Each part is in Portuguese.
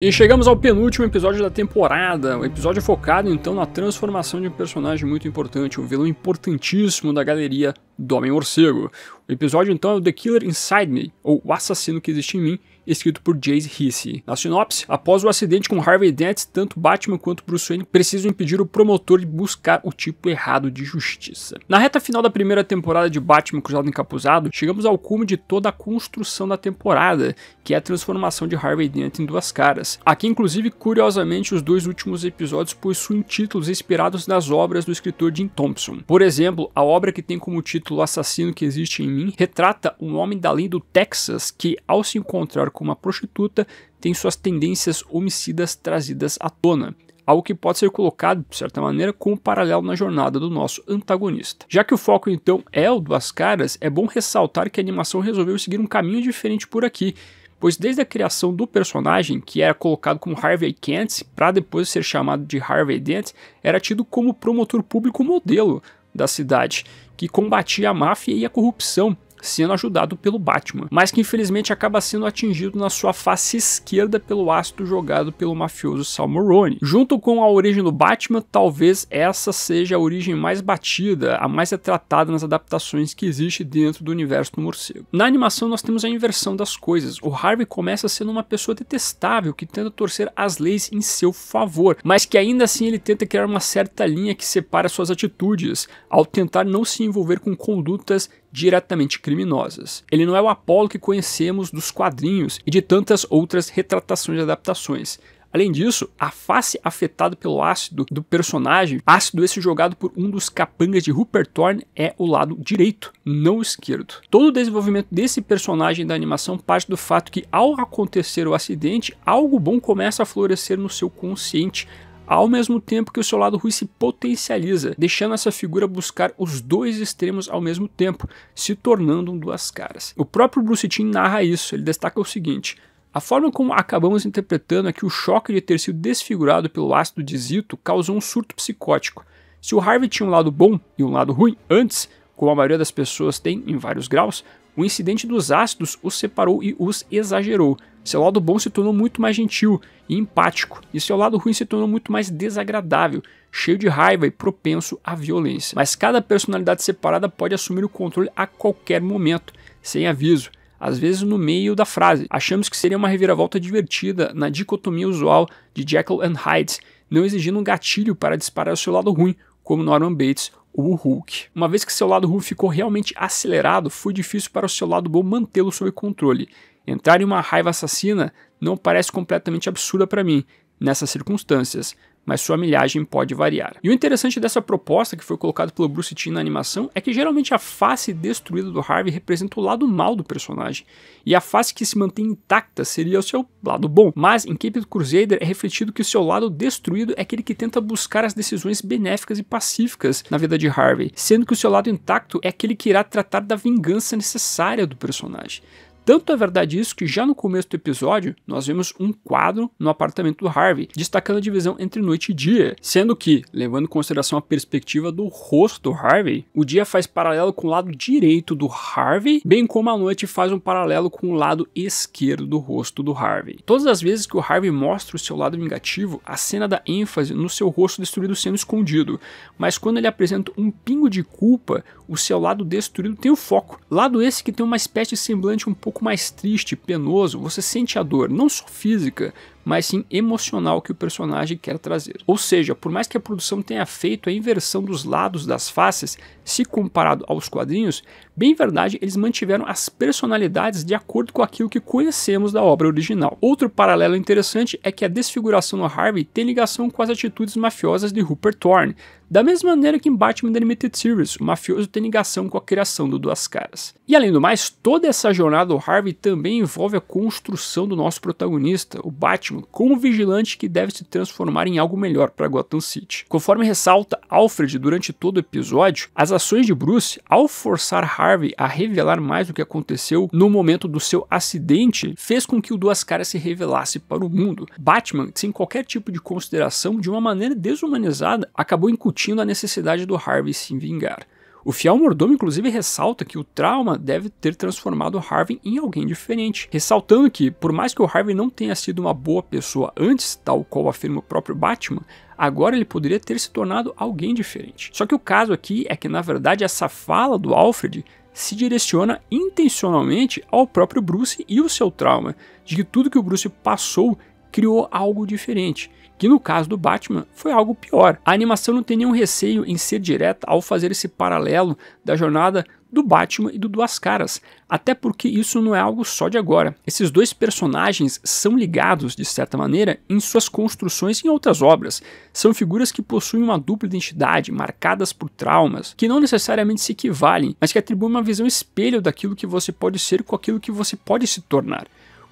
E chegamos ao penúltimo episódio da temporada, um episódio focado então na transformação de um personagem muito importante, um vilão importantíssimo da galeria do Homem-Morcego. O episódio então é o The Killer Inside Me, ou O Assassino Que Existe em Mim, escrito por Jace Hissey. Na sinopse, após o acidente com Harvey Dent, tanto Batman quanto Bruce Wayne precisam impedir o promotor de buscar o tipo errado de justiça. Na reta final da primeira temporada de Batman Cruzado Encapuzado, chegamos ao cume de toda a construção da temporada, que é a transformação de Harvey Dent em duas caras. Aqui, inclusive, curiosamente, os dois últimos episódios possuem títulos inspirados nas obras do escritor Jim Thompson. Por exemplo, a obra que tem como título Assassino que Existe em Mim retrata um homem da lei do Texas que, ao se encontrar com uma prostituta tem suas tendências homicidas trazidas à tona, algo que pode ser colocado, de certa maneira, como paralelo na jornada do nosso antagonista. Já que o foco então é o Duas Caras, é bom ressaltar que a animação resolveu seguir um caminho diferente por aqui, pois desde a criação do personagem, que era colocado como Harvey Kent, para depois ser chamado de Harvey Dent, era tido como promotor público modelo da cidade, que combatia a máfia e a corrupção, sendo ajudado pelo Batman, mas que infelizmente acaba sendo atingido na sua face esquerda pelo ácido jogado pelo mafioso Sal Moroni. Junto com a origem do Batman, talvez essa seja a origem mais batida, a mais retratada nas adaptações que existe dentro do universo do morcego. Na animação nós temos a inversão das coisas. O Harvey começa sendo uma pessoa detestável que tenta torcer as leis em seu favor, mas que ainda assim ele tenta criar uma certa linha que separa suas atitudes, ao tentar não se envolver com condutas diretamente criminosas. Ele não é o Apolo que conhecemos dos quadrinhos e de tantas outras retratações e adaptações. Além disso, a face afetada pelo ácido do personagem, ácido esse jogado por um dos capangas de Rupert Thorne, é o lado direito, não o esquerdo. Todo o desenvolvimento desse personagem da animação parte do fato que, ao acontecer o acidente, algo bom começa a florescer no seu consciente, ao mesmo tempo que o seu lado ruim se potencializa, deixando essa figura buscar os dois extremos ao mesmo tempo, se tornando um duas caras. O próprio Bruce Timm narra isso, ele destaca o seguinte: a forma como acabamos interpretando é que o choque de ter sido desfigurado pelo ácido de zito causou um surto psicótico. Se o Harvey tinha um lado bom e um lado ruim antes, como a maioria das pessoas tem em vários graus, o incidente dos ácidos os separou e os exagerou. Seu lado bom se tornou muito mais gentil e empático, e seu lado ruim se tornou muito mais desagradável, cheio de raiva e propenso à violência. Mas cada personalidade separada pode assumir o controle a qualquer momento, sem aviso, às vezes no meio da frase. Achamos que seria uma reviravolta divertida na dicotomia usual de Jekyll and Hyde, não exigindo um gatilho para disparar o seu lado ruim, como Norman Bates o Hulk. Uma vez que seu lado ruim ficou realmente acelerado, foi difícil para o seu lado bom mantê-lo sob controle. Entrar em uma raiva assassina não parece completamente absurda para mim, nessas circunstâncias, mas sua milhagem pode variar. E o interessante dessa proposta que foi colocada pelo Bruce Timm na animação é que geralmente a face destruída do Harvey representa o lado mal do personagem, e a face que se mantém intacta seria o seu lado bom. Mas em Caped Crusader é refletido que o seu lado destruído é aquele que tenta buscar as decisões benéficas e pacíficas na vida de Harvey, sendo que o seu lado intacto é aquele que irá tratar da vingança necessária do personagem. Tanto é verdade isso que já no começo do episódio nós vemos um quadro no apartamento do Harvey, destacando a divisão entre noite e dia, sendo que, levando em consideração a perspectiva do rosto do Harvey, o dia faz paralelo com o lado direito do Harvey, bem como a noite faz um paralelo com o lado esquerdo do rosto do Harvey. Todas as vezes que o Harvey mostra o seu lado vingativo, a cena dá ênfase no seu rosto destruído sendo escondido, mas quando ele apresenta um pingo de culpa, o seu lado destruído tem o foco, lado esse que tem uma espécie de semblante um pouco pouco mais triste, penoso, você sente a dor, não só física, mas sim emocional que o personagem quer trazer. Ou seja, por mais que a produção tenha feito a inversão dos lados das faces, se comparado aos quadrinhos, bem verdade eles mantiveram as personalidades de acordo com aquilo que conhecemos da obra original. Outro paralelo interessante é que a desfiguração no Harvey tem ligação com as atitudes mafiosas de Rupert Thorne, da mesma maneira que em Batman The Limited Series, o mafioso tem ligação com a criação do Duas Caras. E além do mais, toda essa jornada do Harvey também envolve a construção do nosso protagonista, o Batman, como com vigilante que deve se transformar em algo melhor para Gotham City. Conforme ressalta Alfred durante todo o episódio, as ações de Bruce, ao forçar Harvey a revelar mais o que aconteceu no momento do seu acidente, fez com que o Duas Caras se revelasse para o mundo. Batman, sem qualquer tipo de consideração, de uma maneira desumanizada, acabou incutindo a necessidade do Harvey se vingar. O fiel mordomo, inclusive, ressalta que o trauma deve ter transformado Harvey em alguém diferente, ressaltando que, por mais que o Harvey não tenha sido uma boa pessoa antes, tal qual afirma o próprio Batman, agora ele poderia ter se tornado alguém diferente. Só que o caso aqui é que, na verdade, essa fala do Alfred se direciona intencionalmente ao próprio Bruce e o seu trauma, de que tudo que o Bruce passou criou algo diferente, que no caso do Batman foi algo pior. A animação não tem nenhum receio em ser direta ao fazer esse paralelo da jornada do Batman e do Duas Caras, até porque isso não é algo só de agora. Esses dois personagens são ligados, de certa maneira, em suas construções em outras obras. São figuras que possuem uma dupla identidade, marcadas por traumas, que não necessariamente se equivalem, mas que atribuem uma visão espelho daquilo que você pode ser com aquilo que você pode se tornar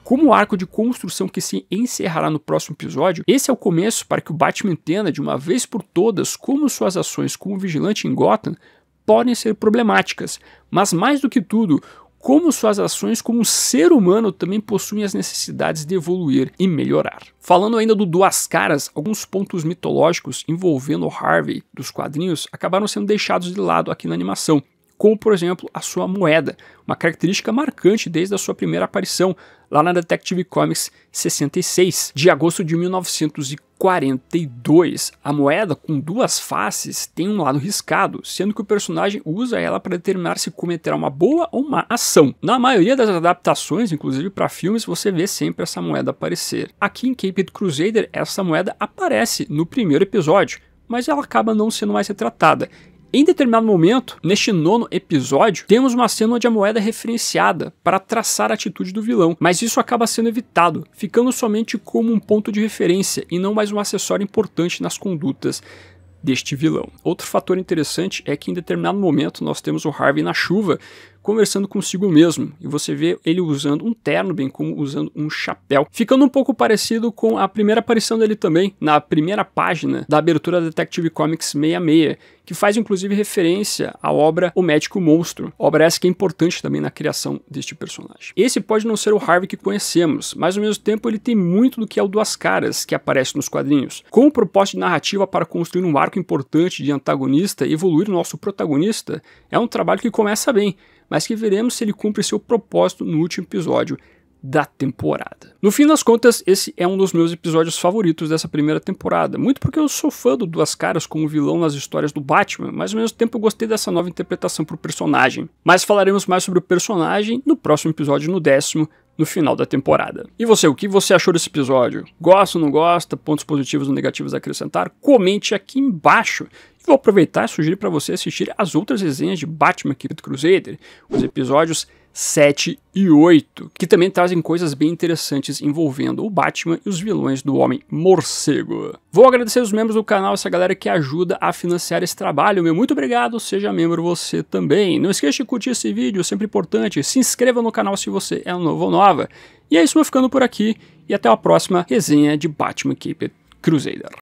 como o arco de construção que se encerrará no próximo episódio, esse é o começo para que o Batman entenda de uma vez por todas como suas ações como vigilante em Gotham podem ser problemáticas, mas mais do que tudo, como suas ações como um ser humano também possuem as necessidades de evoluir e melhorar. Falando ainda do Duas Caras, alguns pontos mitológicos envolvendo Harvey dos quadrinhos acabaram sendo deixados de lado aqui na animação, como por exemplo a sua moeda, uma característica marcante desde a sua primeira aparição lá na Detective Comics 66, de agosto de 1942. A moeda com duas faces tem um lado riscado, sendo que o personagem usa ela para determinar se cometerá uma boa ou má ação. Na maioria das adaptações, inclusive para filmes, você vê sempre essa moeda aparecer. Aqui em Cape Crusader, essa moeda aparece no primeiro episódio, mas ela acaba não sendo mais retratada. Em determinado momento, neste nono episódio, temos uma cena onde a moeda é referenciada para traçar a atitude do vilão, mas isso acaba sendo evitado, ficando somente como um ponto de referência e não mais um acessório importante nas condutas deste vilão. Outro fator interessante é que em determinado momento nós temos o Harvey na chuva, conversando consigo mesmo, e você vê ele usando um terno, bem como usando um chapéu, ficando um pouco parecido com a primeira aparição dele também, na primeira página da abertura da Detective Comics 66, que faz inclusive referência à obra O Médico Monstro, obra essa que é importante também na criação deste personagem. Esse pode não ser o Harvey que conhecemos, mas ao mesmo tempo ele tem muito do que é o Duas Caras que aparece nos quadrinhos, com o propósito de narrativa para construir um arco importante de antagonista e evoluir o nosso protagonista, é um trabalho que começa bem, mas que veremos se ele cumpre seu propósito no último episódio da temporada. No fim das contas, esse é um dos meus episódios favoritos dessa primeira temporada, muito porque eu sou fã do Duas Caras como vilão nas histórias do Batman, mas ao mesmo tempo eu gostei dessa nova interpretação para o personagem. Mas falaremos mais sobre o personagem no próximo episódio, no décimo, no final da temporada. E você, o que você achou desse episódio? Gosta ou não gosta? Pontos positivos ou negativos a acrescentar? Comente aqui embaixo. E vou aproveitar e sugerir para você assistir as outras resenhas de Batman Querido Crusader, os episódios 7 e 8, que também trazem coisas bem interessantes envolvendo o Batman e os vilões do Homem Morcego. Vou agradecer os membros do canal, essa galera que ajuda a financiar esse trabalho. Meu muito obrigado, seja membro você também. Não esqueça de curtir esse vídeo, é sempre importante. Se inscreva no canal se você é novo ou nova. E é isso, vou ficando por aqui e até a próxima resenha de Batman Keeper Crusader.